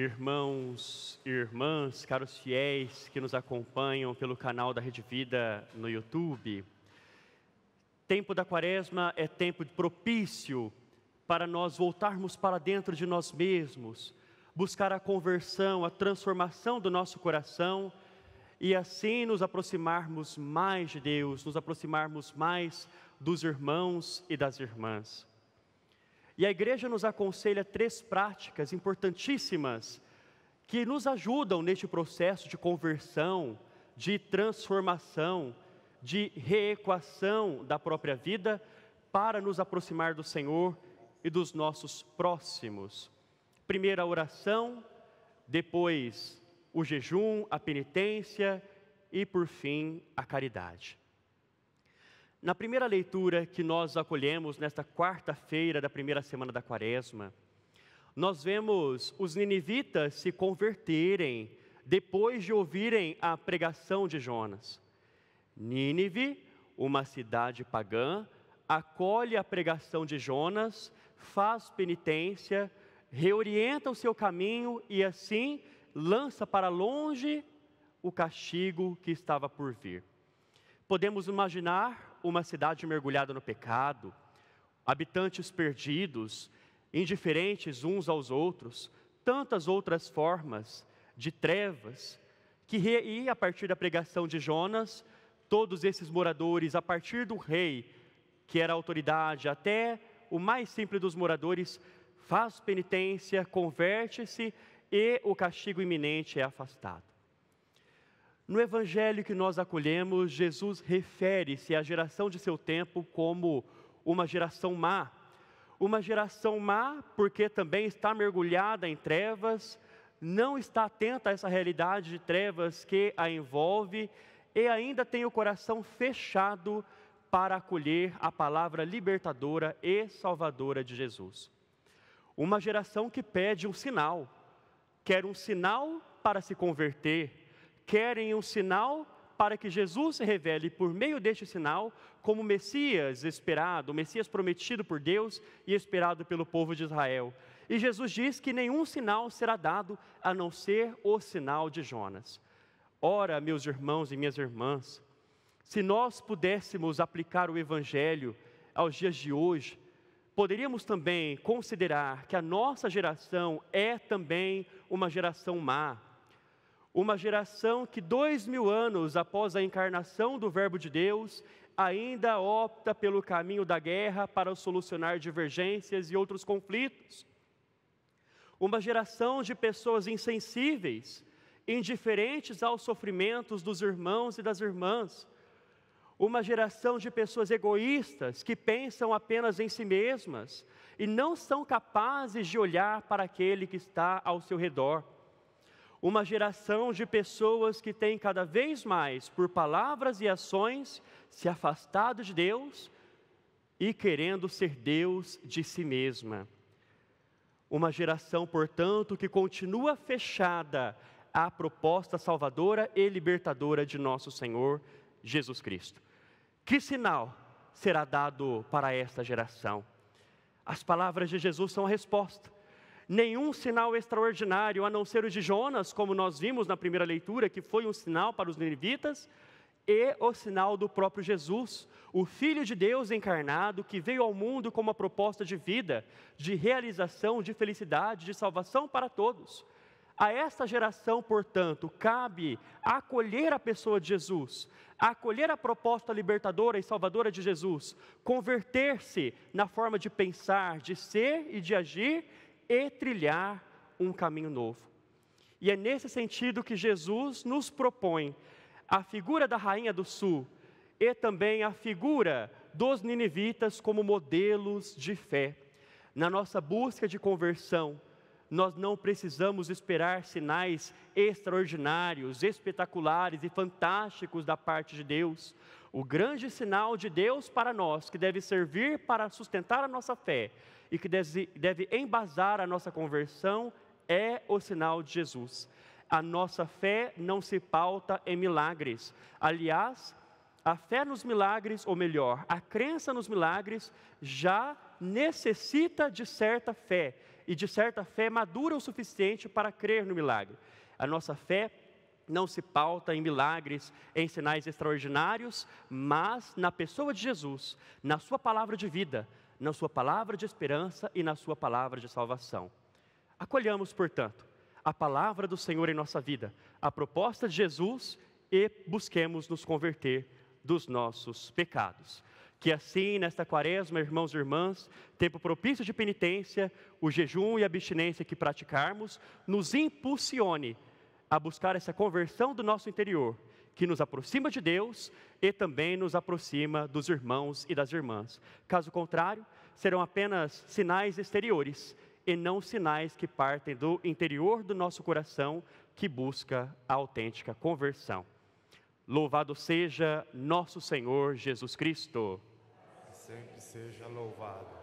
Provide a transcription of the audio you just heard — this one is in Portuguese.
irmãos e irmãs, caros fiéis que nos acompanham pelo canal da Rede Vida no YouTube. Tempo da Quaresma é tempo propício para nós voltarmos para dentro de nós mesmos, buscar a conversão, a transformação do nosso coração e assim nos aproximarmos mais de Deus, nos aproximarmos mais dos irmãos e das irmãs. E a igreja nos aconselha três práticas importantíssimas que nos ajudam neste processo de conversão, de transformação, de reequação da própria vida para nos aproximar do Senhor e dos nossos próximos. Primeiro a oração, depois o jejum, a penitência e por fim a caridade. Na primeira leitura que nós acolhemos nesta quarta-feira da primeira semana da quaresma, nós vemos os ninivitas se converterem depois de ouvirem a pregação de Jonas. Nínive, uma cidade pagã, acolhe a pregação de Jonas, faz penitência, reorienta o seu caminho e assim lança para longe o castigo que estava por vir. Podemos imaginar uma cidade mergulhada no pecado, habitantes perdidos, indiferentes uns aos outros, tantas outras formas de trevas, que e a partir da pregação de Jonas, todos esses moradores, a partir do rei, que era autoridade, até o mais simples dos moradores, faz penitência, converte-se e o castigo iminente é afastado. No evangelho que nós acolhemos, Jesus refere-se à geração de seu tempo como uma geração má. Uma geração má porque também está mergulhada em trevas, não está atenta a essa realidade de trevas que a envolve e ainda tem o coração fechado para acolher a palavra libertadora e salvadora de Jesus. Uma geração que pede um sinal, quer um sinal para se converter, querem um sinal para que Jesus se revele por meio deste sinal como Messias esperado, Messias prometido por Deus e esperado pelo povo de Israel. E Jesus diz que nenhum sinal será dado a não ser o sinal de Jonas. Ora, meus irmãos e minhas irmãs, se nós pudéssemos aplicar o Evangelho aos dias de hoje, poderíamos também considerar que a nossa geração é também uma geração má uma geração que, dois mil anos após a encarnação do Verbo de Deus, ainda opta pelo caminho da guerra para solucionar divergências e outros conflitos. Uma geração de pessoas insensíveis, indiferentes aos sofrimentos dos irmãos e das irmãs. Uma geração de pessoas egoístas que pensam apenas em si mesmas e não são capazes de olhar para aquele que está ao seu redor uma geração de pessoas que tem cada vez mais, por palavras e ações, se afastado de Deus e querendo ser Deus de si mesma. Uma geração, portanto, que continua fechada à proposta salvadora e libertadora de nosso Senhor Jesus Cristo. Que sinal será dado para esta geração? As palavras de Jesus são a resposta nenhum sinal extraordinário, a não ser o de Jonas, como nós vimos na primeira leitura, que foi um sinal para os ninivitas, e o sinal do próprio Jesus, o Filho de Deus encarnado, que veio ao mundo com uma proposta de vida, de realização, de felicidade, de salvação para todos. A esta geração, portanto, cabe acolher a pessoa de Jesus, acolher a proposta libertadora e salvadora de Jesus, converter-se na forma de pensar, de ser e de agir e trilhar um caminho novo. E é nesse sentido que Jesus nos propõe a figura da rainha do sul e também a figura dos ninivitas como modelos de fé. Na nossa busca de conversão, nós não precisamos esperar sinais extraordinários, espetaculares e fantásticos da parte de Deus o grande sinal de Deus para nós, que deve servir para sustentar a nossa fé e que deve embasar a nossa conversão, é o sinal de Jesus. A nossa fé não se pauta em milagres. Aliás, a fé nos milagres, ou melhor, a crença nos milagres, já necessita de certa fé, e de certa fé madura o suficiente para crer no milagre. A nossa fé não se pauta em milagres, em sinais extraordinários, mas na pessoa de Jesus, na sua palavra de vida, na sua palavra de esperança e na sua palavra de salvação. Acolhamos, portanto, a palavra do Senhor em nossa vida, a proposta de Jesus e busquemos nos converter dos nossos pecados. Que assim, nesta quaresma, irmãos e irmãs, tempo propício de penitência, o jejum e a abstinência que praticarmos nos impulsione a buscar essa conversão do nosso interior, que nos aproxima de Deus e também nos aproxima dos irmãos e das irmãs. Caso contrário, serão apenas sinais exteriores e não sinais que partem do interior do nosso coração que busca a autêntica conversão. Louvado seja nosso Senhor Jesus Cristo. Sempre seja louvado.